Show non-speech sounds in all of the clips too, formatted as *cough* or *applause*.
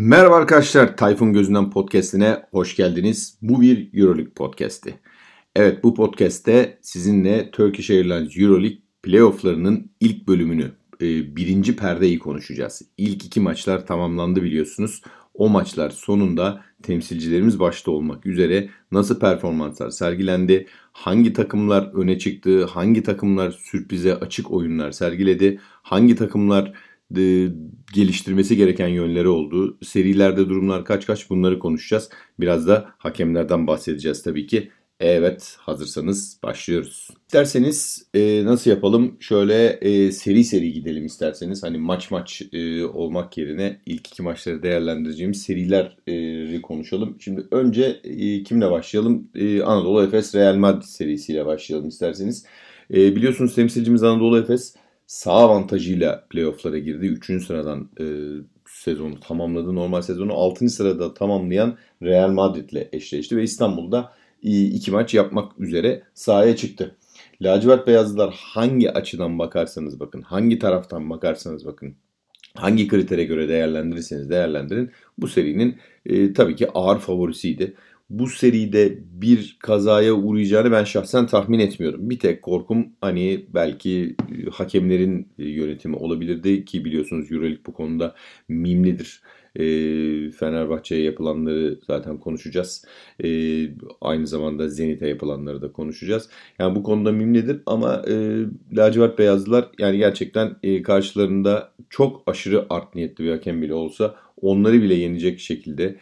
Merhaba arkadaşlar, Tayfun Gözünden Podcast'ine hoş geldiniz. Bu bir Euroleague podcast'i. Evet bu podcast'te sizinle Turkish Airlines Euroleague playofflarının ilk bölümünü, e, birinci perdeyi konuşacağız. İlk iki maçlar tamamlandı biliyorsunuz. O maçlar sonunda temsilcilerimiz başta olmak üzere nasıl performanslar sergilendi, hangi takımlar öne çıktı, hangi takımlar sürprize açık oyunlar sergiledi, hangi takımlar e, geliştirmesi gereken yönleri oldu. Serilerde durumlar kaç kaç bunları konuşacağız. Biraz da hakemlerden bahsedeceğiz tabii ki. Evet hazırsanız başlıyoruz. İsterseniz e, nasıl yapalım? Şöyle e, seri seri gidelim isterseniz. Hani maç maç e, olmak yerine ilk iki maçları değerlendireceğimiz serileri konuşalım. Şimdi önce e, kimle başlayalım? E, Anadolu Efes Real Madrid serisiyle başlayalım isterseniz. E, biliyorsunuz temsilcimiz Anadolu Efes sağ avantajıyla playofflara girdi. Üçüncü sıradan e, sezonu tamamladı. Normal sezonu altıncı sırada tamamlayan Real Madrid'le eşleşti ve İstanbul'da iki maç yapmak üzere sahaya çıktı. Lacivert beyazlılar hangi açıdan bakarsanız bakın, hangi taraftan bakarsanız bakın, hangi kritere göre değerlendirirseniz değerlendirin bu serinin e, tabii ki ağır favorisiydi bu seride bir kazaya uğrayacağını ben şahsen tahmin etmiyorum. Bir tek korkum hani belki e, hakemlerin e, yönetimi olabilirdi ki biliyorsunuz Euroleague bu konuda mimlidir. E, Fenerbahçe'ye yapılanları zaten konuşacağız. E, aynı zamanda Zenit'e yapılanları da konuşacağız. Yani bu konuda mimlidir ama e, lacivert beyazlılar yani gerçekten e, karşılarında çok aşırı art niyetli bir hakem bile olsa onları bile yenecek şekilde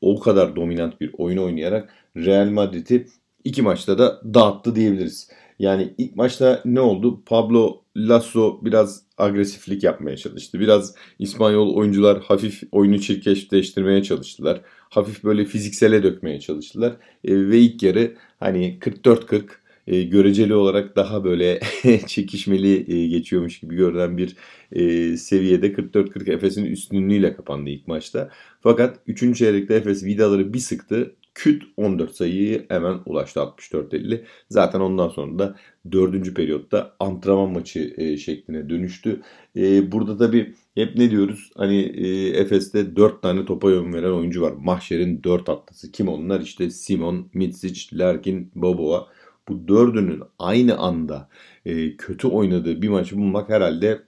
o kadar dominant bir oyun oynayarak Real Madrid'i iki maçta da dağıttı diyebiliriz. Yani ilk maçta ne oldu? Pablo Lasso biraz agresiflik yapmaya çalıştı. Biraz İspanyol oyuncular hafif oyunu çirkeşleştirmeye çalıştılar. Hafif böyle fiziksele dökmeye çalıştılar. E, ve ilk yarı hani 44-40 e, göreceli olarak daha böyle *laughs* çekişmeli e, geçiyormuş gibi görünen bir e, seviyede 44-40 Efes'in üstünlüğüyle kapandı ilk maçta. Fakat 3. çeyrekte Efes vidaları bir sıktı. Küt 14 sayıyı hemen ulaştı 64-50. Zaten ondan sonra da 4. periyotta antrenman maçı e, şekline dönüştü. E, burada tabi hep ne diyoruz? Hani e, Efes'te 4 tane topa yön veren oyuncu var. Mahşer'in 4 atlısı. Kim onlar? İşte Simon, Mitsic, Larkin, Boboa bu dördünün aynı anda e, kötü oynadığı bir maçı bulmak herhalde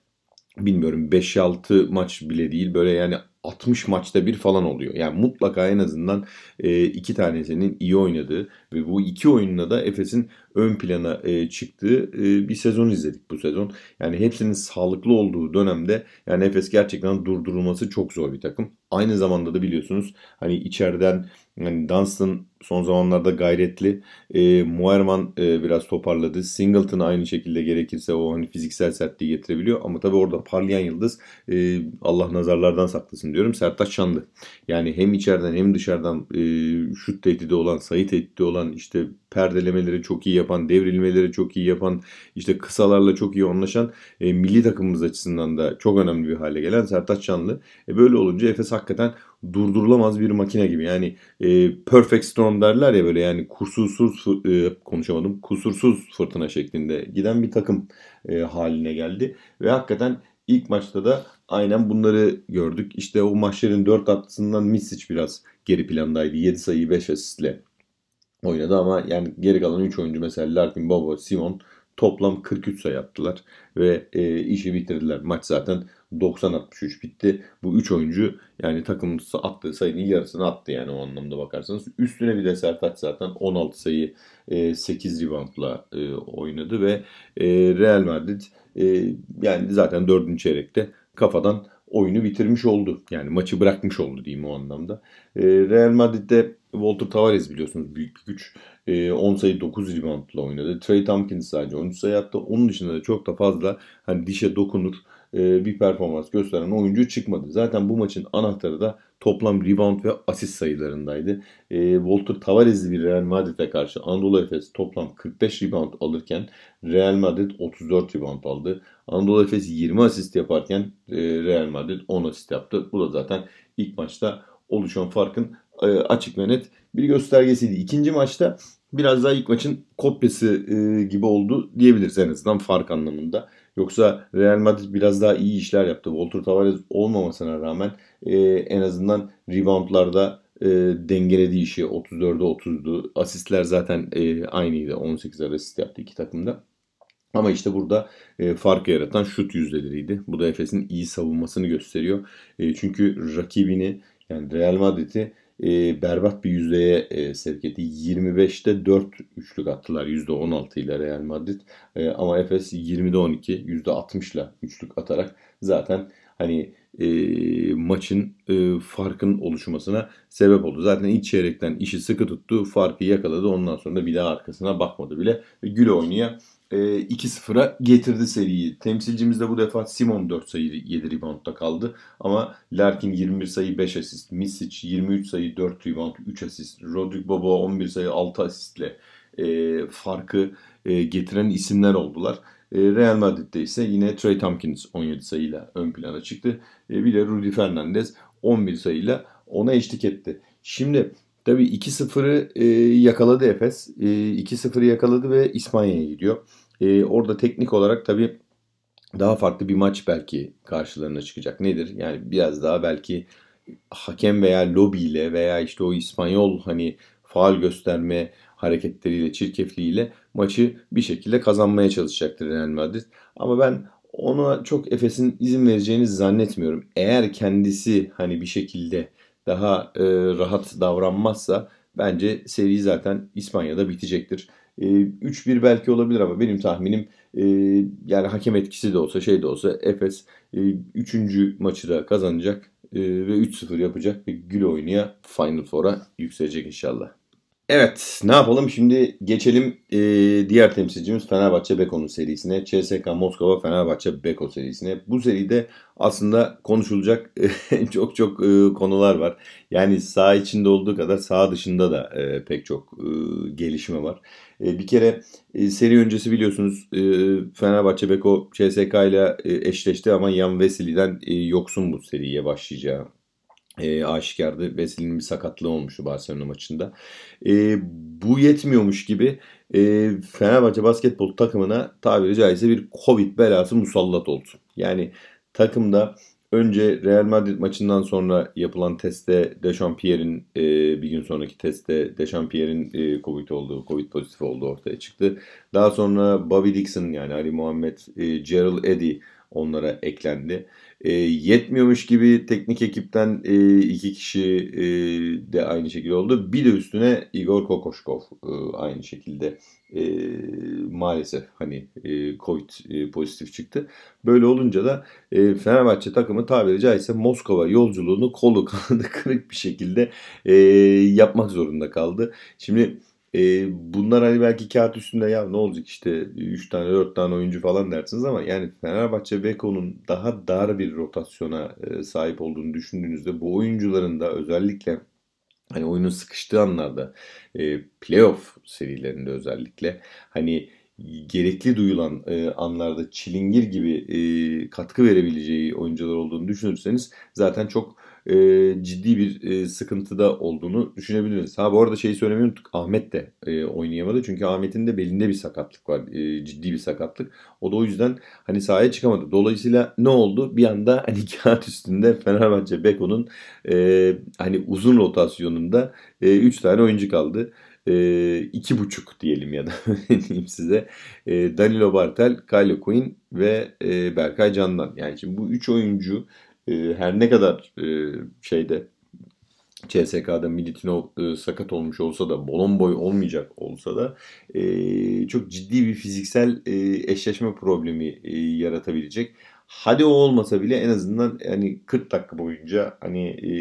bilmiyorum 5-6 maç bile değil böyle yani 60 maçta bir falan oluyor. Yani mutlaka en azından e, iki tanesinin iyi oynadığı ve bu iki oyunla da Efes'in ön plana e, çıktığı e, bir sezon izledik bu sezon. Yani hepsinin sağlıklı olduğu dönemde yani Efes gerçekten durdurulması çok zor bir takım. Aynı zamanda da biliyorsunuz hani içeriden yani Dunstan son zamanlarda gayretli. E, Muerman e, biraz toparladı. Singleton aynı şekilde gerekirse o hani fiziksel sertliği getirebiliyor. Ama tabii orada parlayan yıldız e, Allah nazarlardan saklasın diyorum. Sertaç Şanlı. Yani hem içeriden hem dışarıdan e, şut tehdidi olan, sayı tehdidi olan işte perdelemeleri çok iyi yapan yapan, devrilmeleri çok iyi yapan, işte kısalarla çok iyi anlaşan e, milli takımımız açısından da çok önemli bir hale gelen Sertaç Canlı. E, böyle olunca Efes hakikaten durdurulamaz bir makine gibi. Yani e, perfect storm derler ya böyle yani kusursuz e, konuşamadım. Kusursuz fırtına şeklinde giden bir takım e, haline geldi ve hakikaten ilk maçta da aynen bunları gördük. İşte o maçların 4 atlısından Misic biraz geri plandaydı. 7 sayı 5 asistle oynadı ama yani geri kalan 3 oyuncu mesela Larkin, Bobo, Simon toplam 43 sayı yaptılar ve e, işi bitirdiler. Maç zaten 90-63 bitti. Bu 3 oyuncu yani takımın attığı sayının yarısını attı yani o anlamda bakarsanız. Üstüne bir de Sertaç zaten 16 sayı e, 8 reboundla e, oynadı ve e, Real Madrid e, yani zaten 4. çeyrekte kafadan oyunu bitirmiş oldu. Yani maçı bırakmış oldu diyeyim o anlamda. E, Real Madrid'de Walter Tavares biliyorsunuz büyük bir güç. E, ee, 10 sayı 9 reboundla oynadı. Trey Tompkins sadece 13 sayı attı. Onun dışında da çok da fazla hani dişe dokunur e, bir performans gösteren oyuncu çıkmadı. Zaten bu maçın anahtarı da toplam rebound ve asist sayılarındaydı. E, Walter Tavares'li bir Real Madrid'e karşı Anadolu Efes toplam 45 rebound alırken Real Madrid 34 rebound aldı. Anadolu Efes 20 asist yaparken e, Real Madrid 10 asist yaptı. Bu da zaten ilk maçta oluşan farkın e, açık ve net bir göstergesiydi. İkinci maçta biraz daha ilk maçın kopyası e, gibi oldu diyebiliriz en azından fark anlamında. Yoksa Real Madrid biraz daha iyi işler yaptı. Voltur Tavares olmamasına rağmen e, en azından reboundlarda e, dengelediği işi 34'e 30'du. Asistler zaten e, aynıydı. 18 asist yaptı iki takımda. Ama işte burada e, farkı yaratan şut yüzdeleriydi. Bu da Efes'in iyi savunmasını gösteriyor. E, çünkü rakibini yani Real Madrid'i e, berbat bir yüzdeye e, sevk etti. 25'te 4 üçlük attılar %16 ile Real Madrid. E, ama Efes 20'de 12 %60 ile üçlük atarak zaten hani e, maçın e, farkın oluşmasına sebep oldu. Zaten iç çeyrekten işi sıkı tuttu. Farkı yakaladı. Ondan sonra da bir daha arkasına bakmadı bile. Ve güle oynaya e, 2-0'a getirdi seriyi. Temsilcimiz de bu defa Simon 4 sayı 7 reboundda kaldı. Ama Larkin 21 sayı 5 asist. Misic 23 sayı 4 rebound 3 asist. Rodrik Bobo 11 sayı 6 asistle e, farkı e, getiren isimler oldular. E, Real Madrid'de ise yine Trey Tompkins 17 sayıyla ön plana çıktı. E, bir de Rudy Fernandez 11 sayıyla ona eşlik etti. Şimdi tabii 2-0'ı e, yakaladı Efes. 2-0'ı yakaladı ve İspanya'ya gidiyor. Orada teknik olarak tabii daha farklı bir maç belki karşılarına çıkacak. Nedir? Yani biraz daha belki hakem veya lobiyle veya işte o İspanyol hani faal gösterme hareketleriyle, çirkefliğiyle maçı bir şekilde kazanmaya çalışacaktır Real Madrid. Ama ben ona çok Efes'in izin vereceğini zannetmiyorum. Eğer kendisi hani bir şekilde daha e, rahat davranmazsa bence seri zaten İspanya'da bitecektir. E, 3-1 belki olabilir ama benim tahminim e, yani hakem etkisi de olsa şey de olsa Efes e, 3. maçı da kazanacak e, ve 3-0 yapacak ve gül oynaya Final Four'a yükselecek inşallah. Evet ne yapalım şimdi geçelim e, diğer temsilcimiz Fenerbahçe Beko serisine. CSK Moskova Fenerbahçe Beko serisine. Bu seride aslında konuşulacak e, *laughs* çok çok e, konular var. Yani sağ içinde olduğu kadar sağ dışında da e, pek çok e, gelişme var. E, bir kere e, seri öncesi biliyorsunuz e, Fenerbahçe Beko CSK ile e, eşleşti ama Yan Veseli'den e, yoksun bu seriye başlayacağı e, aşikardı. Wesley'nin bir sakatlığı olmuştu Barcelona maçında. E, bu yetmiyormuş gibi e, Fenerbahçe basketbol takımına tabiri caizse bir Covid belası musallat oldu. Yani takımda önce Real Madrid maçından sonra yapılan testte Dechampierre'in e, bir gün sonraki testte Dechampierre'in e, Covid olduğu, Covid pozitif olduğu ortaya çıktı. Daha sonra Bobby Dixon yani Ali Muhammed, e, Gerald Eddy onlara eklendi. E, yetmiyormuş gibi teknik ekipten e, iki kişi e, de aynı şekilde oldu. Bir de üstüne Igor Kokoşkov e, aynı şekilde e, maalesef hani e, Covid e, pozitif çıktı. Böyle olunca da e, Fenerbahçe takımı tabiri caizse Moskova yolculuğunu kolu kanadı *laughs* kırık bir şekilde e, yapmak zorunda kaldı. Şimdi e, bunlar hani belki kağıt üstünde ya ne olacak işte 3 tane 4 tane oyuncu falan dersiniz ama yani Fenerbahçe Beko'nun daha dar bir rotasyona e, sahip olduğunu düşündüğünüzde bu oyuncuların da özellikle hani oyunun sıkıştığı anlarda e, playoff serilerinde özellikle hani gerekli duyulan e, anlarda çilingir gibi e, katkı verebileceği oyuncular olduğunu düşünürseniz zaten çok e, ciddi bir e, sıkıntıda olduğunu düşünebiliriz. Ha bu arada şeyi söylemeyi unuttuk. Ahmet de e, oynayamadı. Çünkü Ahmet'in de belinde bir sakatlık var. E, ciddi bir sakatlık. O da o yüzden hani sahaya çıkamadı. Dolayısıyla ne oldu? Bir anda *laughs* hani kağıt üstünde Fenerbahçe Beko'nun e, hani uzun rotasyonunda 3 e, tane oyuncu kaldı e, iki buçuk diyelim ya da *laughs* diyeyim size e, Danilo Bartel, Kyle Quinn ve e, Berkay Candan. Yani şimdi bu üç oyuncu ee, her ne kadar e, şeyde CSK'da Militino e, sakat olmuş olsa da bolon boy olmayacak olsa da e, çok ciddi bir fiziksel e, eşleşme problemi e, yaratabilecek. Hadi o olmasa bile en azından yani 40 dakika boyunca hani e,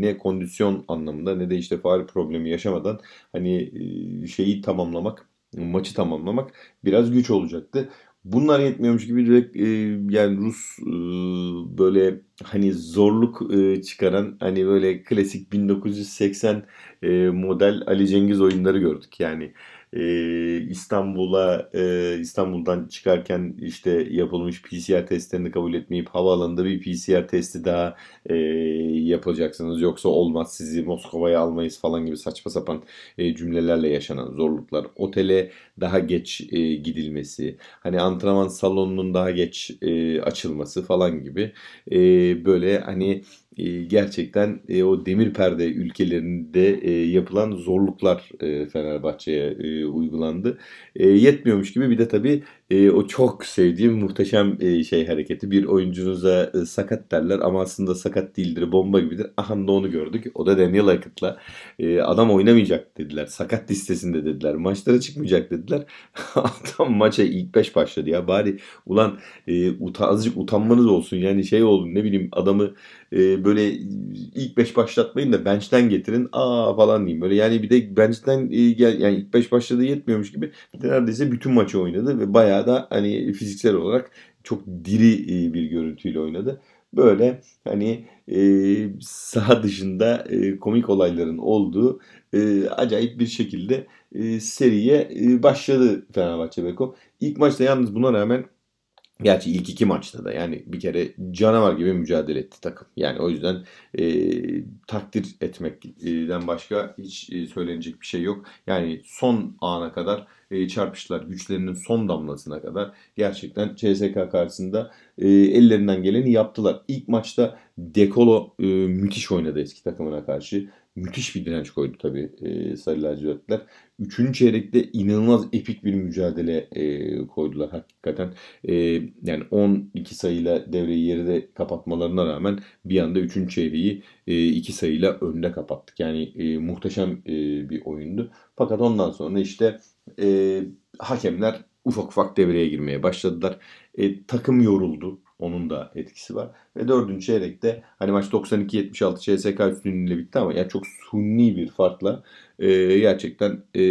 ne kondisyon anlamında ne de işte faal problemi yaşamadan hani e, şeyi tamamlamak maçı tamamlamak biraz güç olacaktı bunlar yetmiyormuş gibi direkt e, yani Rus e, böyle hani zorluk e, çıkaran hani böyle klasik 1980 e, model Ali Cengiz oyunları gördük. Yani e, İstanbul'a e, İstanbul'dan çıkarken işte yapılmış PCR testlerini kabul etmeyip havaalanında bir PCR testi daha e, yapacaksınız yoksa olmaz sizi Moskova'ya almayız falan gibi saçma sapan e, cümlelerle yaşanan zorluklar otele daha geç e, gidilmesi hani antrenman salonunun daha geç e, açılması falan gibi e, böyle hani ee, gerçekten e, o demir perde ülkelerinde e, yapılan zorluklar e, Fenerbahçe'ye uygulandı. Yetmiyormuş gibi bir de tabii e, o çok sevdiğim muhteşem e, şey hareketi. Bir oyuncunuza e, sakat derler ama aslında sakat değildir, bomba gibidir. Aha da onu gördük. O da Daniel Aykut'la e, adam oynamayacak dediler. Sakat listesinde dediler. Maçlara çıkmayacak dediler. *laughs* adam maça ilk 5 başladı ya. Bari ulan e, uta, azıcık utanmanız olsun. Yani şey olun ne bileyim adamı e, böyle ilk 5 başlatmayın da bench'ten getirin. Aa falan diyeyim. Böyle yani bir de bench'ten e, gel yani ilk 5 başladığı yetmiyormuş gibi neredeyse bütün maçı oynadı ve bayağı da hani fiziksel olarak çok diri e, bir görüntüyle oynadı. Böyle hani e, saha dışında e, komik olayların olduğu e, acayip bir şekilde e, seriye e, başladı Fenerbahçe Beko. İlk maçta yalnız buna rağmen Gerçi ilk iki maçta da yani bir kere canavar gibi mücadele etti takım. Yani o yüzden e, takdir etmekten başka hiç e, söylenecek bir şey yok. Yani son ana kadar e, çarpıştılar. Güçlerinin son damlasına kadar gerçekten CSK karşısında e, ellerinden geleni yaptılar. İlk maçta Dekolo e, müthiş oynadı eski takımına karşı müthiş bir direnç koydu tabii e, Sarı lacivertler. Üçüncü çeyrekte inanılmaz epik bir mücadele e, koydular hakikaten. E, yani 12 sayıyla devreyi yeride kapatmalarına rağmen bir anda üçüncü çeyreği e, iki sayıyla önde kapattık. Yani e, muhteşem e, bir oyundu. Fakat ondan sonra işte e, hakemler ufak ufak devreye girmeye başladılar. E, takım yoruldu. Onun da etkisi var. Ve dördüncü çeyrekte hani maç 92-76 CSK üstünlüğüyle bitti ama yani çok sunni bir farkla e, gerçekten e,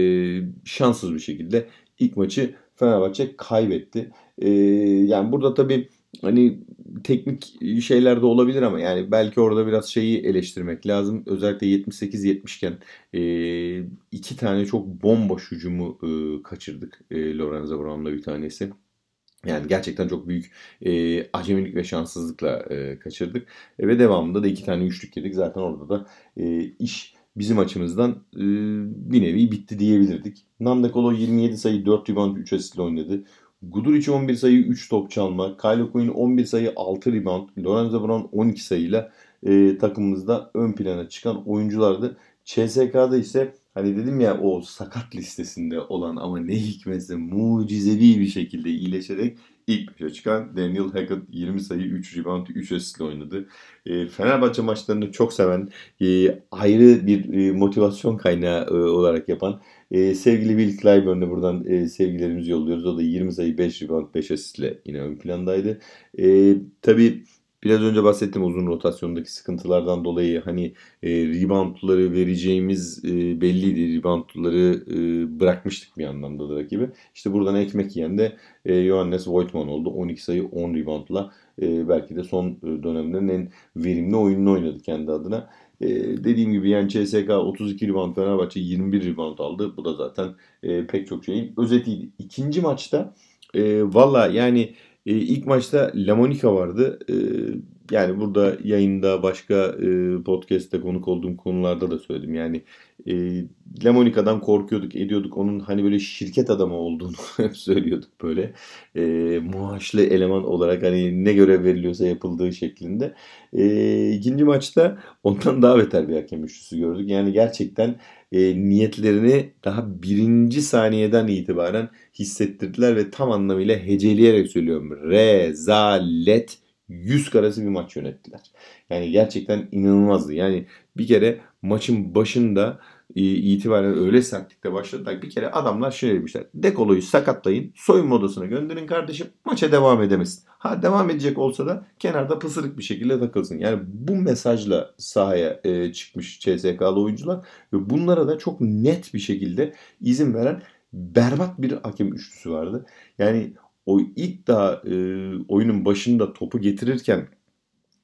şanssız bir şekilde ilk maçı Fenerbahçe kaybetti. E, yani burada tabii hani teknik şeyler de olabilir ama yani belki orada biraz şeyi eleştirmek lazım. Özellikle 78-70 iken e, iki tane çok bomboş hücumu e, kaçırdık. E, Lorenzo Brown'la bir tanesi. Yani gerçekten çok büyük e, acemilik ve şanssızlıkla e, kaçırdık. E, ve devamında da iki tane üçlük yedik. Zaten orada da e, iş bizim açımızdan e, bir nevi bitti diyebilirdik. Nandekolo 27 sayı 4 rebound 3 asistle oynadı. Guduric 11 sayı 3 top çalma. Kylo Quinn 11 sayı 6 rebound. Lorenzo Brown 12 sayıyla e, takımımızda ön plana çıkan oyunculardı. CSK'da ise Hani dedim ya o sakat listesinde olan ama ne hikmetse mucizevi bir şekilde iyileşerek ilk başa çıkan Daniel Hackett 20 sayı 3 rebound 3 asistle oynadı. E, Fenerbahçe maçlarını çok seven, e, ayrı bir e, motivasyon kaynağı e, olarak yapan e, sevgili Will Clyburn'e buradan e, sevgilerimizi yolluyoruz. O da 20 sayı 5 rebound 5 asistle yine ön plandaydı. E, tabii Biraz önce bahsettim uzun rotasyondaki sıkıntılardan dolayı hani e, reboundları vereceğimiz e, belliydi. Reboundları e, bırakmıştık bir anlamda da rakibi. İşte buradan ekmek yiyen de e, Johannes Voigtman oldu. 12 sayı 10 reboundla e, belki de son e, dönemlerin en verimli oyununu oynadı kendi adına. E, dediğim gibi yani CSK 32 rebound Fenerbahçe 21 rebound aldı. Bu da zaten e, pek çok şeyin özetiydi. İkinci maçta e, valla yani ee, ilk maçta Lamonica vardı. Ee, yani burada yayında başka e, podcast'te konuk olduğum konularda da söyledim. Yani e, Lemonika'dan korkuyorduk, ediyorduk. Onun hani böyle şirket adamı olduğunu *laughs* hep söylüyorduk böyle. E, muaşlı eleman olarak hani ne görev veriliyorsa yapıldığı şeklinde. E, ikinci maçta ondan daha beter bir hakem üçlüsü gördük. Yani gerçekten e, niyetlerini daha birinci saniyeden itibaren hissettirdiler ve tam anlamıyla heceleyerek söylüyorum. Rezalet 100 karesi bir maç yönettiler. Yani gerçekten inanılmazdı. Yani bir kere maçın başında e, itibaren öyle sertlikte başladılar. Bir kere adamlar şöyle demişler. Dekolo'yu sakatlayın. Soyunma odasına gönderin kardeşim. Maça devam edemesin. Ha devam edecek olsa da kenarda pısırık bir şekilde takılsın. Yani bu mesajla sahaya e, çıkmış CSK'lı oyuncular. Ve bunlara da çok net bir şekilde izin veren berbat bir hakem üçlüsü vardı. Yani o ilk daha e, oyunun başında topu getirirken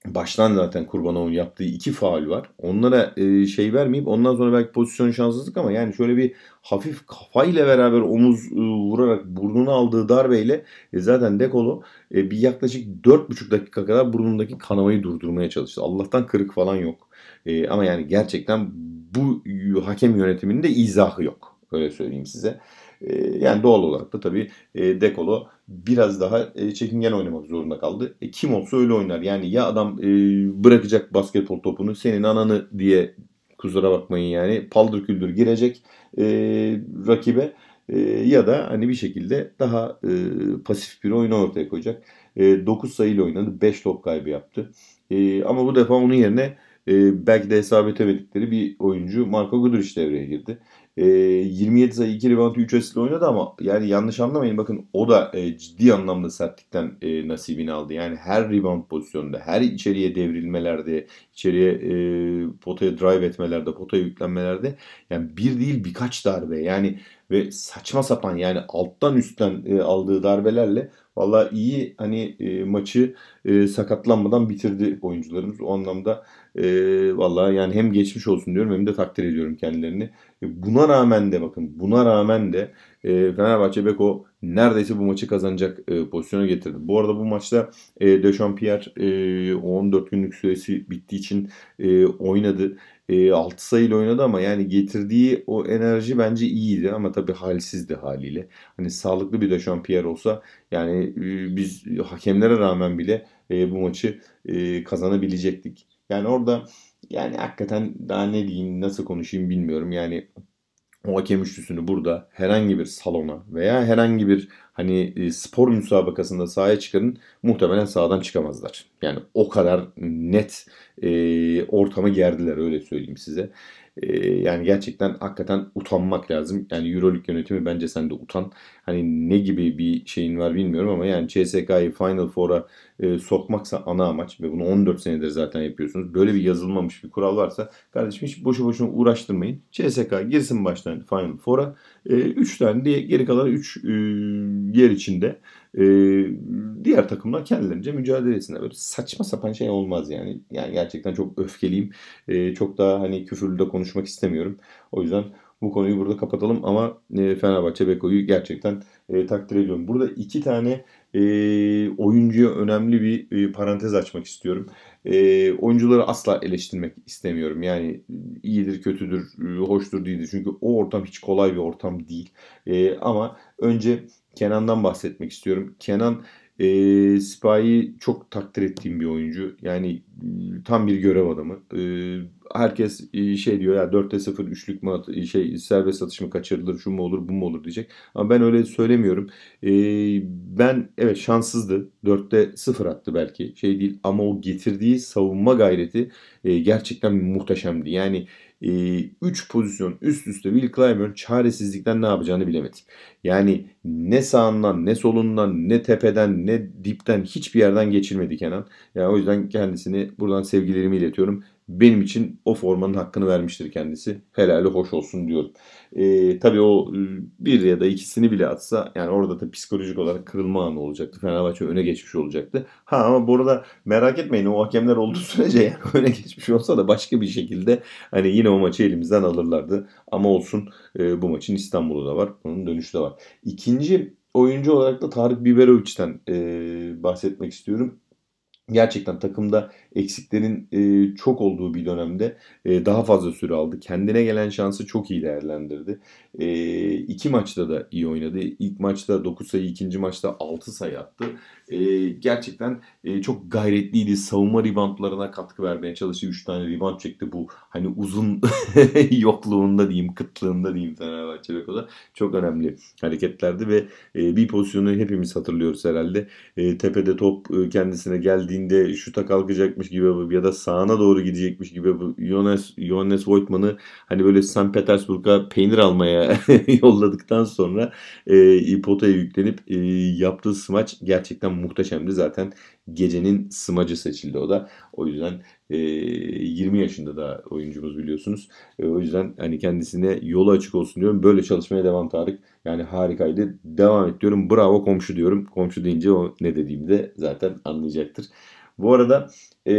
baştan zaten Kurbanov'un yaptığı iki faal var. Onlara e, şey vermeyip ondan sonra belki pozisyon şanssızlık ama yani şöyle bir hafif kafayla beraber omuz e, vurarak burnunu aldığı darbeyle e, zaten Dekolo e, bir yaklaşık 4,5 dakika kadar burnundaki kanamayı durdurmaya çalıştı. Allah'tan kırık falan yok. E, ama yani gerçekten bu hakem yönetiminin de izahı yok. Öyle söyleyeyim size. Ee, yani doğal olarak da tabii e, Dekolo biraz daha e, çekingen oynamak zorunda kaldı. E, kim olsa öyle oynar. Yani ya adam bırakacak basketbol topunu senin ananı diye kusura bakmayın yani paldır küldür girecek rakibe ya da hani bir şekilde daha pasif bir oyunu ortaya koyacak. 9 sayıyla oynadı. 5 top kaybı yaptı. Ama bu defa onun yerine belki de hesap etemedikleri bir oyuncu Marco Guduric devreye girdi. E, ee, 27 sayı 2 rebound 3 asistle oynadı ama yani yanlış anlamayın bakın o da e, ciddi anlamda sertlikten e, nasibini aldı. Yani her rebound pozisyonunda, her içeriye devrilmelerde, içeriye e, potaya drive etmelerde, potaya yüklenmelerde yani bir değil birkaç darbe. Yani ve saçma sapan yani alttan üstten e, aldığı darbelerle valla iyi hani e, maçı e, sakatlanmadan bitirdi oyuncularımız. O anlamda e, valla yani hem geçmiş olsun diyorum hem de takdir ediyorum kendilerini. E, buna rağmen de bakın buna rağmen de e, Fenerbahçe Beko neredeyse bu maçı kazanacak e, pozisyona getirdi. Bu arada bu maçta e, Dechampierre e, 14 günlük süresi bittiği için e, oynadı. E, 6 sayıyla oynadı ama yani getirdiği o enerji bence iyiydi ama tabii halsizdi haliyle. Hani sağlıklı bir Dechampierre olsa yani e, biz hakemlere rağmen bile e, bu maçı e, kazanabilecektik. Yani orada yani hakikaten daha ne diyeyim nasıl konuşayım bilmiyorum. Yani o hakem üçlüsünü burada herhangi bir salona veya herhangi bir hani e, spor müsabakasında sahaya çıkarın muhtemelen sahadan çıkamazlar. Yani o kadar net e, ortamı gerdiler öyle söyleyeyim size. E, yani gerçekten hakikaten utanmak lazım. Yani Euroleague yönetimi bence sen de utan. Hani ne gibi bir şeyin var bilmiyorum ama yani CSK'yı Final Four'a e, sokmaksa ana amaç ve bunu 14 senedir zaten yapıyorsunuz. Böyle bir yazılmamış bir kural varsa kardeşim hiç boşu boşuna uğraştırmayın. CSK girsin baştan Final Four'a 3 ee, tane diye geri kalan 3 e, yer içinde e, diğer takımlar kendilerince mücadele etsinler. Böyle saçma sapan şey olmaz yani. Yani gerçekten çok öfkeliyim. E, çok daha hani küfürlü de konuşmak istemiyorum. O yüzden bu konuyu burada kapatalım ama Fenerbahçe Beko'yu gerçekten takdir ediyorum. Burada iki tane e, oyuncuya önemli bir e, parantez açmak istiyorum. E, oyuncuları asla eleştirmek istemiyorum. Yani e, iyidir, kötüdür, e, hoştur, değildir. Çünkü o ortam hiç kolay bir ortam değil. E, ama önce Kenan'dan bahsetmek istiyorum. Kenan e, Sipahi çok takdir ettiğim bir oyuncu. Yani tam bir görev adamı. E, herkes şey diyor ya 4'te 0 üçlük mü şey serbest atış mı kaçırılır şu mu olur bu mu olur diyecek. Ama ben öyle söylemiyorum. E, ben evet şanssızdı. 4'te 0 attı belki. Şey değil ama o getirdiği savunma gayreti e, gerçekten muhteşemdi. Yani 3 ee, pozisyon üst üste Will Clyburn çaresizlikten ne yapacağını bilemedi. Yani ne sağından ne solundan ne tepeden ne dipten hiçbir yerden geçirmedi Kenan. Yani o yüzden kendisini buradan sevgilerimi iletiyorum benim için o formanın hakkını vermiştir kendisi. Helali hoş olsun diyorum. E, tabii o e, bir ya da ikisini bile atsa yani orada da psikolojik olarak kırılma anı olacaktı. Fenerbahçe öne geçmiş olacaktı. Ha ama bu arada merak etmeyin o hakemler olduğu *laughs* sürece yani öne geçmiş olsa da başka bir şekilde hani yine o maçı elimizden alırlardı. Ama olsun e, bu maçın İstanbul'u da var. Bunun dönüşü de var. İkinci oyuncu olarak da Tarık Biberovic'den e, bahsetmek istiyorum. Gerçekten takımda eksiklerin e, çok olduğu bir dönemde e, daha fazla süre aldı. Kendine gelen şansı çok iyi değerlendirdi. E, iki maçta da iyi oynadı. İlk maçta 9 sayı, ikinci maçta 6 sayı attı. E, gerçekten e, çok gayretliydi. Savunma ribantlarına katkı vermeye çalıştı. 3 tane ribant çekti bu hani uzun *laughs* yokluğunda diyeyim, kıtlığında diyeyim Fenerbahçe Beko'da. Çok önemli hareketlerdi ve e, bir pozisyonu hepimiz hatırlıyoruz herhalde. E, tepede top e, kendisine geldiğinde şuta kalkacakmış gidiyormuş gibi ya da sağına doğru gidecekmiş gibi Jonas, Jonas Voigtman'ı hani böyle St. Petersburg'a peynir almaya *laughs* yolladıktan sonra e, potaya yüklenip e, yaptığı smaç gerçekten muhteşemdi. Zaten gecenin smacı seçildi o da. O yüzden e, 20 yaşında da oyuncumuz biliyorsunuz. E, o yüzden hani kendisine yolu açık olsun diyorum. Böyle çalışmaya devam Tarık. Yani harikaydı. Devam et diyorum. Bravo komşu diyorum. Komşu deyince o ne dediğimi de zaten anlayacaktır. Bu arada e,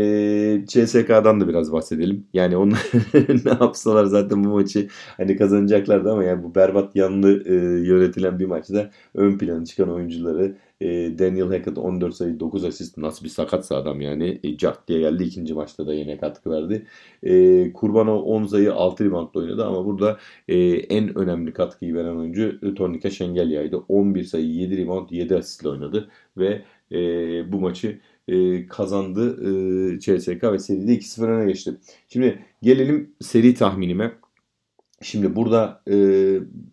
da biraz bahsedelim. Yani onlar *laughs* ne yapsalar zaten bu maçı hani kazanacaklardı ama yani bu berbat yanlı e, yönetilen bir maçta ön plana çıkan oyuncuları e, Daniel Hackett 14 sayı 9 asist nasıl bir sakatsa adam yani e, Cart diye geldi ikinci maçta da yine katkı verdi. E, Kurbano 10 sayı 6 ribantla oynadı ama burada e, en önemli katkıyı veren oyuncu e, Tonika Şengelya'ydı. 11 sayı 7 ribant 7 asistle oynadı ve e, bu maçı e, kazandı e, CSK ve seride 2-0 öne geçti. Şimdi gelelim seri tahminime. Şimdi burada e,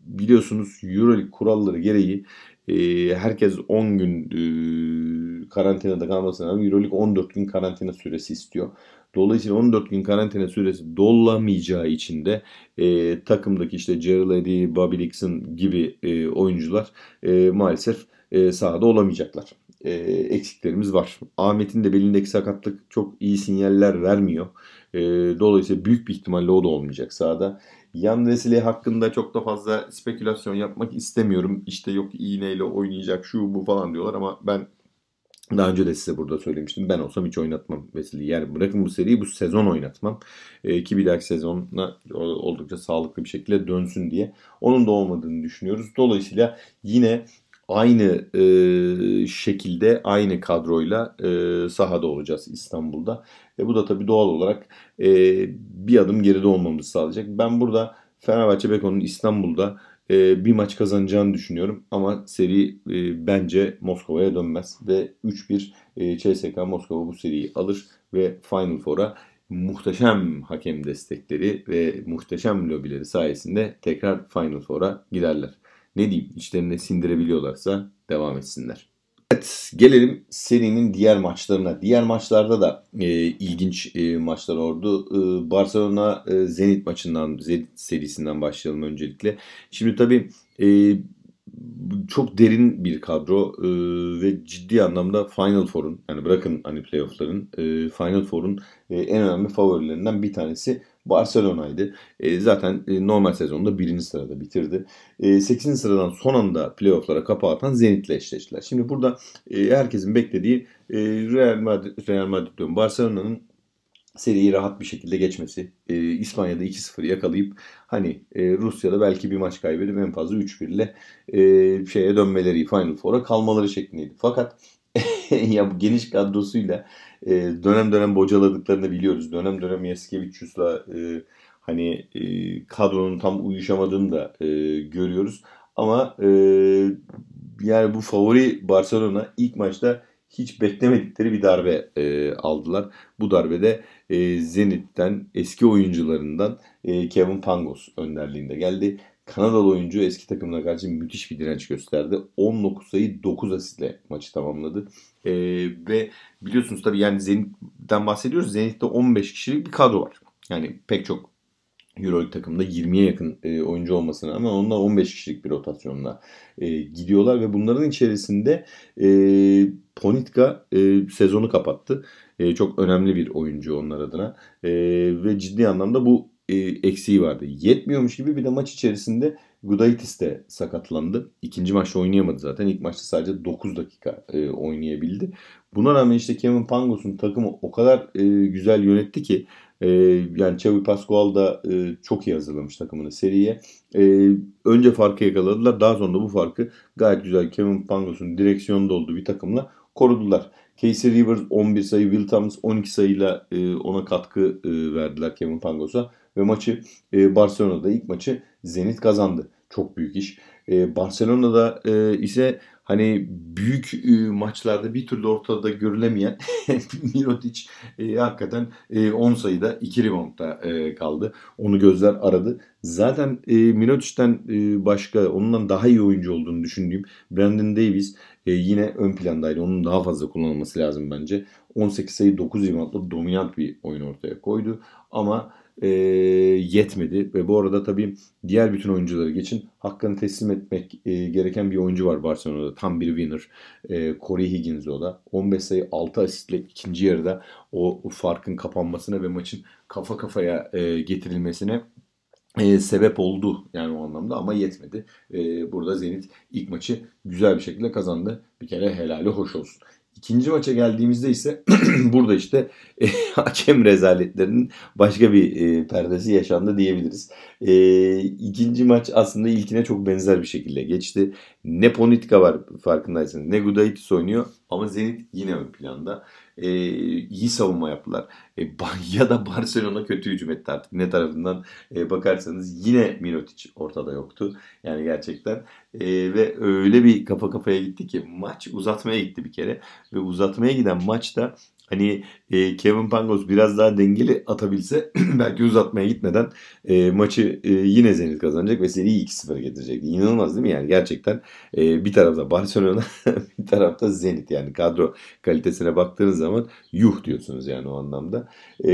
biliyorsunuz Euroleague kuralları gereği e, herkes 10 gün e, karantinada kalmasına rağmen Euroleague 14 gün karantina süresi istiyor. Dolayısıyla 14 gün karantina süresi dolamayacağı için de e, takımdaki işte Gerald Eddy, Bobby Dixon gibi e, oyuncular e, maalesef e, sahada olamayacaklar e, eksiklerimiz var. Ahmet'in de belindeki sakatlık çok iyi sinyaller vermiyor. E, dolayısıyla büyük bir ihtimalle o da olmayacak sahada. Yan Vesile hakkında çok da fazla spekülasyon yapmak istemiyorum. İşte yok iğneyle oynayacak şu bu falan diyorlar ama ben daha önce de size burada söylemiştim. Ben olsam hiç oynatmam Vesile'yi. Yani bırakın bu seriyi bu sezon oynatmam. Ee, ki bir dahaki sezonla oldukça sağlıklı bir şekilde dönsün diye. Onun da olmadığını düşünüyoruz. Dolayısıyla yine aynı e, şekilde aynı kadroyla e, sahada olacağız İstanbul'da. E, bu da tabii doğal olarak e, bir adım geride olmamızı sağlayacak. Ben burada Fenerbahçe Beko'nun İstanbul'da e, bir maç kazanacağını düşünüyorum. Ama seri e, bence Moskova'ya dönmez. Ve 3-1 e, CSK Moskova bu seriyi alır ve Final Four'a muhteşem hakem destekleri ve muhteşem lobileri sayesinde tekrar Final Four'a giderler ne diyeyim içlerine sindirebiliyorlarsa devam etsinler. Evet gelelim serinin diğer maçlarına. Diğer maçlarda da e, ilginç e, maçlar oldu. E, Barcelona e, Zenit maçından, Zenit serisinden başlayalım öncelikle. Şimdi tabii e, çok derin bir kadro e, ve ciddi anlamda Final Four'un yani bırakın hani playoff'ların e, Final Four'un e, en önemli favorilerinden bir tanesi. Barcelona'ydı. E, zaten e, normal sezonda birinci sırada bitirdi. E, 8. sıradan son anda playofflara kapağı atan Zenit'le eşleştiler. Şimdi burada e, herkesin beklediği e, Real Madrid, Real Madrid diyorum Barcelona'nın seriyi rahat bir şekilde geçmesi. E, İspanya'da 2-0 yakalayıp hani e, Rusya'da belki bir maç kaybedip en fazla 3-1 ile e, şeye dönmeleri, Final Four'a kalmaları şeklindeydi. Fakat *laughs* ya bu geniş kadrosuyla e, dönem dönem bocaladıklarını biliyoruz. Dönem dönem Yaskevicius'la e, hani e, kadronun tam uyuşamadığını da e, görüyoruz. Ama e, yani bu favori Barcelona ilk maçta hiç beklemedikleri bir darbe e, aldılar. Bu darbede e, Zenit'ten eski oyuncularından e, Kevin Pangos önderliğinde geldi. Kanadalı oyuncu eski takımına karşı müthiş bir direnç gösterdi. 19 sayı 9 asitle maçı tamamladı. Ee, ve biliyorsunuz tabii yani Zenit'ten bahsediyoruz. Zenit'te 15 kişilik bir kadro var. Yani pek çok Euroleague takımında 20'ye yakın e, oyuncu olmasına ama onlar 15 kişilik bir rotasyonla e, gidiyorlar ve bunların içerisinde e, Ponitka e, sezonu kapattı. E, çok önemli bir oyuncu onlar adına e, ve ciddi anlamda bu e, eksiği vardı. Yetmiyormuş gibi bir de maç içerisinde Gudaitis de sakatlandı. İkinci maçta oynayamadı zaten. İlk maçta sadece 9 dakika e, oynayabildi. Buna rağmen işte Kevin Pangos'un takımı o kadar e, güzel yönetti ki e, yani Xavi Pascual da e, çok iyi hazırlamış takımını seriye. E, önce farkı yakaladılar. Daha sonra da bu farkı gayet güzel Kevin Pangos'un direksiyonda olduğu bir takımla korudular. Casey Rivers 11 sayı, Will Thomas 12 sayıyla e, ona katkı e, verdiler Kevin Pangos'a ve maçı e, Barcelona'da ilk maçı Zenit kazandı. Çok büyük iş. E, Barcelona'da e, ise hani büyük e, maçlarda bir türlü ortada görülemeyen *laughs* Mirotic e, hakikaten 10 e, sayıda 2 reboundda e, kaldı. Onu gözler aradı. Zaten e, Mirotic'ten e, başka ondan daha iyi oyuncu olduğunu düşündüğüm Brandon Davis e, yine ön plandaydı. Onun daha fazla kullanılması lazım bence. 18 sayı 9 reboundla dominant bir oyun ortaya koydu. Ama e, yetmedi. Ve bu arada tabii diğer bütün oyuncuları geçin. Hakkını teslim etmek e, gereken bir oyuncu var Barcelona'da. Tam bir winner. E, Corey Higgins o da. 15 sayı 6 asistle ikinci yarıda o, o farkın kapanmasına ve maçın kafa kafaya e, getirilmesine e, sebep oldu yani o anlamda ama yetmedi. E, burada Zenit ilk maçı güzel bir şekilde kazandı. Bir kere helali hoş olsun. İkinci maça geldiğimizde ise *clears throat* burada işte e, *laughs* hakem rezaletlerinin başka bir e, perdesi yaşandı diyebiliriz. E, ikinci maç aslında ilkine çok benzer bir şekilde geçti. Ne Ponitka var farkındaysanız ne Gudaitis oynuyor ama Zenit yine ön planda. E, iyi savunma yaptılar. E, *laughs* ya da Barcelona kötü hücum etti artık ne tarafından e, bakarsanız yine Mirotic ortada yoktu. Yani gerçekten e, ve öyle bir kafa kafaya gitti ki maç uzatmaya gitti bir kere ve uzatmaya giden maçta Hani e, Kevin Pangos biraz daha dengeli atabilse *clears throat* belki uzatmaya gitmeden e, maçı e, yine Zenit kazanacak ve seriyi 2-0 getirecek. İnanılmaz değil mi? Yani gerçekten e, bir tarafta Barcelona *laughs* bir tarafta Zenit yani kadro kalitesine baktığınız zaman yuh diyorsunuz yani o anlamda. E,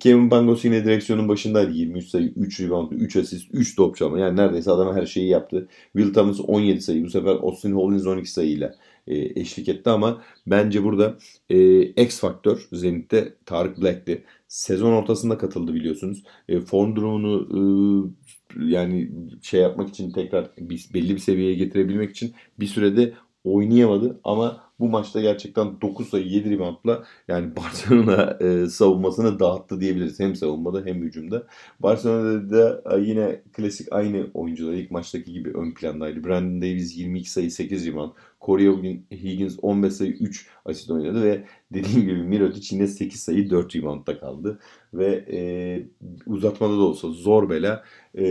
Kevin Pangos yine direksiyonun başındaydı. 23 sayı, 3 rebound, 3 asist, 3 top çalma. Yani neredeyse adam her şeyi yaptı. Will Thomas 17 sayı. Bu sefer Austin Hollins 12 sayıyla e, eşlik etti ama bence burada e, X faktör Zenit'te Tarık Black'ti. Sezon ortasında katıldı biliyorsunuz. E, form durumunu e, yani şey yapmak için tekrar bir, belli bir seviyeye getirebilmek için bir sürede oynayamadı ama bu maçta gerçekten 9 sayı 7 reboundla yani Barcelona e, savunmasını dağıttı diyebiliriz. Hem savunmada hem hücumda. Barcelona'da da yine klasik aynı oyuncular ilk maçtaki gibi ön plandaydı. Brandon Davis 22 sayı 8 rebound. Corey Higgins 15 sayı 3 asist oynadı ve dediğim gibi Mirotic yine 8 sayı 4 reboundda kaldı. Ve e, uzatmada da olsa zor bela e,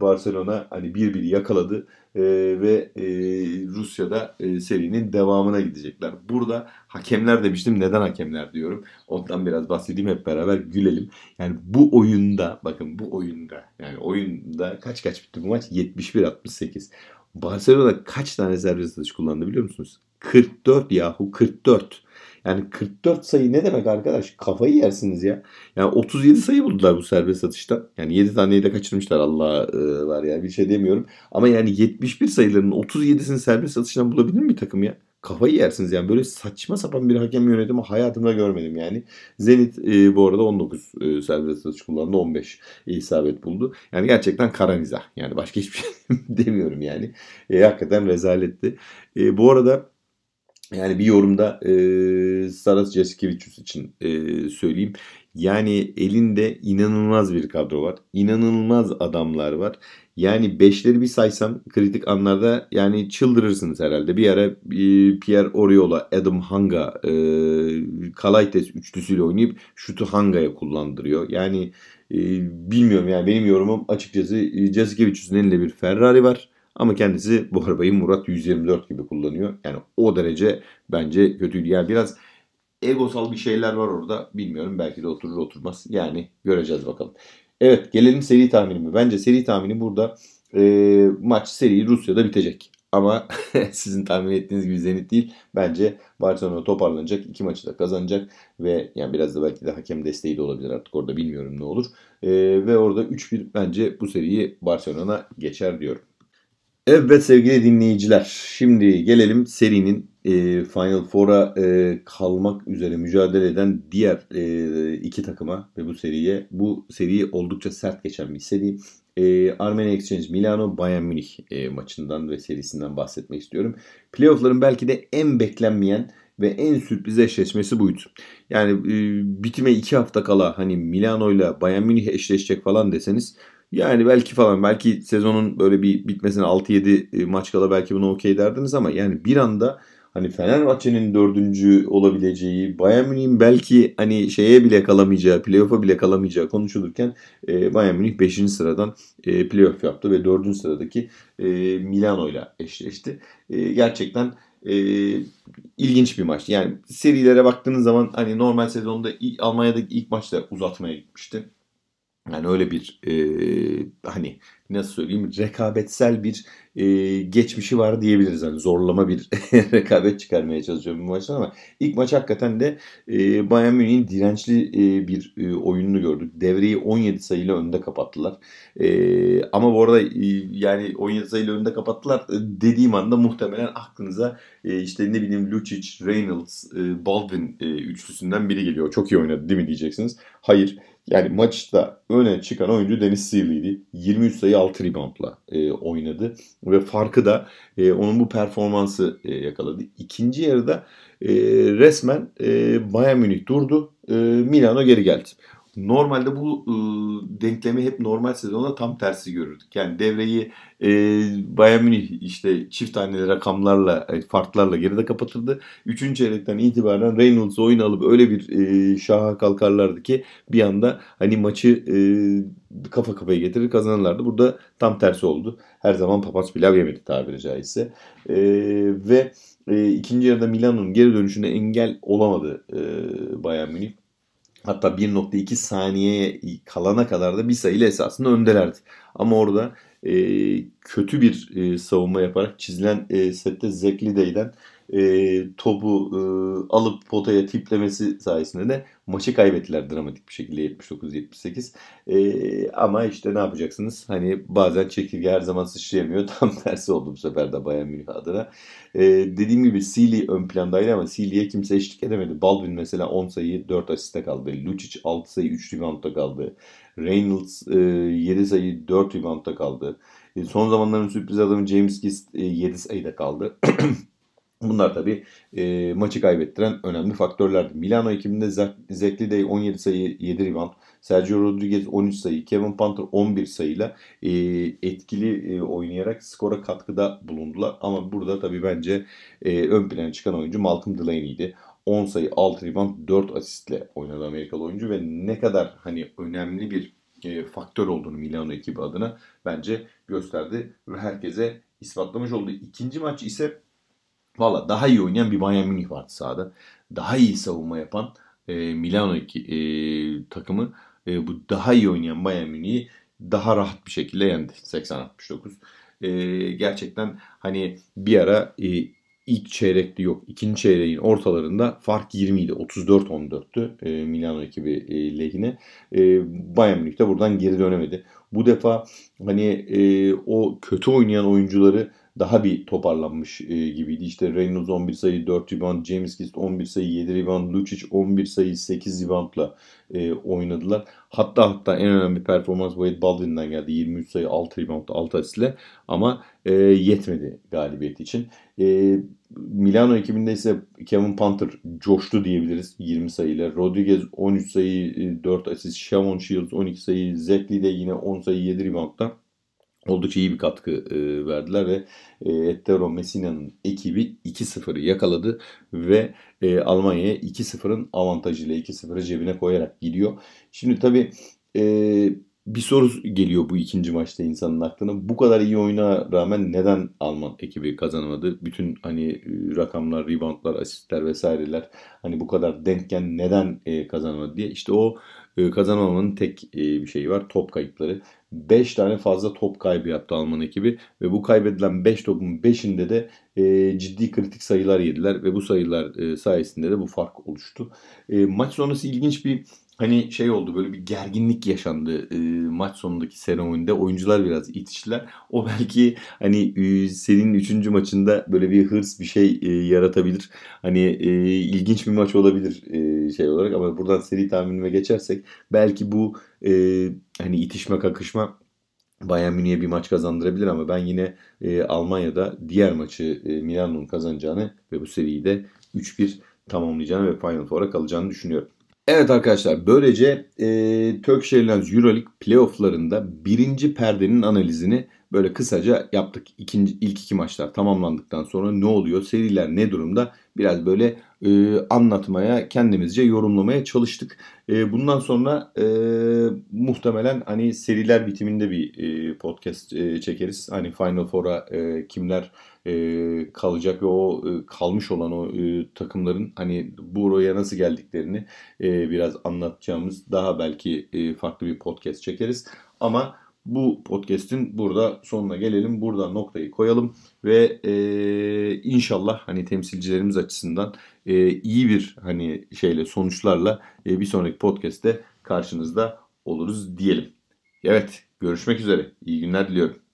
Barcelona hani bir bir yakaladı e, ve e, Rusya'da e, serinin devamına gidecekler. Burada hakemler demiştim. Neden hakemler diyorum. Ondan biraz bahsedeyim hep beraber gülelim. Yani bu oyunda bakın bu oyunda yani oyunda kaç kaç bitti bu maç? 71-68. Barcelona kaç tane servis atış kullandı biliyor musunuz? 44 yahu 44. Yani 44 sayı ne demek arkadaş? Kafayı yersiniz ya. Yani 37 sayı buldular bu serbest atışta. Yani 7 taneyi de kaçırmışlar Allah e, var ya. bir şey demiyorum. Ama yani 71 sayılarının 37'sini serbest atıştan bulabilir mi takım ya? Kafayı yersiniz yani böyle saçma sapan bir hakem yönetimi hayatımda görmedim yani. Zenit e, bu arada 19 e, serbest atış kullandı 15 isabet buldu. Yani gerçekten karaniza. yani başka hiçbir şey *laughs* demiyorum yani. E, hakikaten rezaletti. E, bu arada yani bir yorumda e, Saras Jaskevicius için e, söyleyeyim. Yani elinde inanılmaz bir kadro var. İnanılmaz adamlar var. Yani beşleri bir saysam kritik anlarda yani çıldırırsınız herhalde. Bir ara e, Pierre Oriola, Adam Hanga, e, Kalaites üçlüsüyle oynayıp şutu Hanga'ya kullandırıyor. Yani e, bilmiyorum yani benim yorumum açıkçası e, Jaskevicius'un elinde bir Ferrari var ama kendisi bu arabayı Murat 124 gibi kullanıyor. Yani o derece bence kötüydü. Yani biraz egosal bir şeyler var orada. Bilmiyorum belki de oturur oturmaz. Yani göreceğiz bakalım. Evet gelelim seri tahminime. Bence seri tahmini burada e, maç seri Rusya'da bitecek. Ama *laughs* sizin tahmin ettiğiniz gibi Zenit değil. Bence Barcelona toparlanacak. iki maçı da kazanacak. Ve yani biraz da belki de hakem desteği de olabilir artık orada bilmiyorum ne olur. E, ve orada 3-1 bence bu seriyi Barcelona'na geçer diyorum. Evet sevgili dinleyiciler şimdi gelelim serinin e, Final Four'a e, kalmak üzere mücadele eden diğer e, iki takıma ve bu seriye bu seriyi oldukça sert geçen bir seri. E, Armenia Exchange Milano Bayern Münih e, maçından ve serisinden bahsetmek istiyorum. Playoff'ların belki de en beklenmeyen ve en sürpriz eşleşmesi buydu. Yani e, bitime iki hafta kala hani Milano ile Bayern Münih eşleşecek falan deseniz yani belki falan belki sezonun böyle bir bitmesine 6-7 e, maç kala belki buna okey derdiniz ama yani bir anda hani Fenerbahçe'nin dördüncü olabileceği, Bayern Münih'in belki hani şeye bile kalamayacağı, playoff'a bile kalamayacağı konuşulurken e, Bayern Münih 5. sıradan e, playoff yaptı ve 4. sıradaki e, Milano'yla eşleşti. E, gerçekten e, ilginç bir maç. Yani serilere baktığınız zaman hani normal sezonda Almanya'daki ilk maçta uzatmaya gitmişti. Yani öyle bir e, hani nasıl söyleyeyim rekabetsel bir e, geçmişi var diyebiliriz. Hani zorlama bir *laughs* rekabet çıkarmaya çalışıyorum bu maçta ama ilk maç hakikaten de e, Bayern Münih'in dirençli e, bir e, oyununu gördük. Devreyi 17 sayıyla önde kapattılar. E, ama bu arada e, yani 17 sayıyla önde kapattılar e, dediğim anda muhtemelen aklınıza e, işte ne bileyim Lucic, Reynolds, e, Baldwin e, üçlüsünden biri geliyor. Çok iyi oynadı değil mi diyeceksiniz. Hayır. Yani maçta öne çıkan oyuncu Deniz Sivri'ydi. 23 sayı 6 reboundla e, oynadı. Ve farkı da e, onun bu performansı e, yakaladı. İkinci yarıda e, resmen e, Bayern Münih durdu. E, Milano geri geldi. Normalde bu e, denklemi hep normal sezonda tam tersi görürdük. Yani devreyi e, Bayern Münih işte çift haneli rakamlarla, e, farklarla geride kapatırdı. Üçüncü çeyrekten itibaren Reynolds oyun alıp öyle bir e, şaha kalkarlardı ki bir anda hani maçı e, kafa kafaya getirir kazanırlardı. Burada tam tersi oldu. Her zaman papaç pilav yemedi tabiri caizse. E, ve e, ikinci yarıda Milan'ın geri dönüşüne engel olamadı e, Bayern Münih. Hatta 1.2 saniye kalana kadar da bir sayıyla esasında öndelerdi. Ama orada e, kötü bir e, savunma yaparak çizilen e, sette Zekli Day'den e, topu e, alıp potaya tiplemesi sayesinde de maçı kaybettiler dramatik bir şekilde 79-78. E, ama işte ne yapacaksınız? Hani bazen çekirge her zaman sıçrayamıyor. *laughs* Tam tersi oldu bu sefer de Bayern Münih adına. E, dediğim gibi Sealy ön plandaydı ama Sealy'ye kimse eşlik edemedi. Baldwin mesela 10 sayı 4 asiste kaldı. Lucic 6 sayı 3 reboundda kaldı. Reynolds e, 7 sayı 4 reboundda kaldı. E, son zamanların sürpriz adamı James Gist e, 7 sayıda kaldı. *clears throat* Bunlar tabi e, maçı kaybettiren önemli faktörlerdi. Milano ekibinde Zekli Day 17 sayı 7 rebound, Sergio Rodriguez 13 sayı, Kevin Panther 11 sayıyla e, etkili e, oynayarak skora katkıda bulundular. Ama burada tabi bence e, ön plana çıkan oyuncu Malcolm Delaney'di. 10 sayı, 6 rebound, 4 asistle oynadı Amerikalı oyuncu ve ne kadar hani önemli bir e, faktör olduğunu Milano ekibi adına bence gösterdi ve herkese ispatlamış oldu. İkinci maç ise Valla daha iyi oynayan bir Bayern Münih vardı sahada. Daha iyi savunma yapan e, Milano iki, e, takımı e, bu daha iyi oynayan Bayern Münih'i daha rahat bir şekilde yendi 80-69. E, gerçekten hani bir ara e, ilk çeyrekli yok ikinci çeyreğin ortalarında fark 20 idi 34-14'tü e, Milano ekibi e, lehine. E, Bayern Münih de buradan geri dönemedi. Bu defa hani e, o kötü oynayan oyuncuları daha bir toparlanmış e, gibiydi. İşte Reynolds 11 sayı 4 rebound, James Kist 11 sayı 7 rebound, Lucic 11 sayı 8 reboundla e, oynadılar. Hatta hatta en önemli performans Wade Baldwin'den geldi. 23 sayı 6 rebound 6 asistle ama e, yetmedi galibiyet için. E, Milano ekibinde ise Kevin Panther coştu diyebiliriz 20 sayıyla. Rodriguez 13 sayı 4 e, asist, Shamon Shields 12 sayı, Zekli de yine 10 sayı 7 reboundla oldukça iyi bir katkı e, verdiler ve e, Ettero Messina'nın ekibi 2-0'ı yakaladı ve e, Almanya'ya 2-0'ın avantajıyla 2-0'ı cebine koyarak gidiyor. Şimdi tabii e, bir soru geliyor bu ikinci maçta insanın aklına. Bu kadar iyi oyuna rağmen neden Alman ekibi kazanamadı? Bütün hani e, rakamlar, reboundlar, asistler vesaireler hani bu kadar denkken neden e, kazanamadı diye. İşte o ee, kazanamamanın tek e, bir şeyi var. Top kayıpları. 5 tane fazla top kaybı yaptı Alman ekibi ve bu kaybedilen 5 beş topun 5'inde de e, ciddi kritik sayılar yediler ve bu sayılar e, sayesinde de bu fark oluştu. maç sonrası ilginç bir hani şey oldu böyle bir gerginlik yaşandı e, maç sonundaki seremonide oyuncular biraz itiştiler. O belki hani e, senin üçüncü maçında böyle bir hırs bir şey e, yaratabilir. Hani e, ilginç bir maç olabilir e, şey olarak ama buradan seri tahminime geçersek belki bu e, hani itişme kakışma Bayern Münih'e bir maç kazandırabilir ama ben yine e, Almanya'da diğer maçı e, Milano'nun kazanacağını ve bu seriyi de 3-1 tamamlayacağını ve Final Four'a kalacağını düşünüyorum. Evet arkadaşlar böylece e, Turkish Airlines Euroleague playofflarında birinci perdenin analizini böyle kısaca yaptık. İkinci, ilk iki maçlar tamamlandıktan sonra ne oluyor, seriler ne durumda biraz böyle e, anlatmaya, kendimizce yorumlamaya çalıştık. E, bundan sonra e, muhtemelen hani seriler bitiminde bir e, podcast e, çekeriz. Hani Final Four'a e, kimler e, kalacak ve o e, kalmış olan o e, takımların hani buraya nasıl geldiklerini biraz anlatacağımız daha belki farklı bir podcast çekeriz. Ama bu podcast'in burada sonuna gelelim. Burada noktayı koyalım ve e, inşallah hani temsilcilerimiz açısından e, iyi bir hani şeyle sonuçlarla e, bir sonraki podcast'te karşınızda oluruz diyelim. Evet görüşmek üzere. İyi günler diliyorum.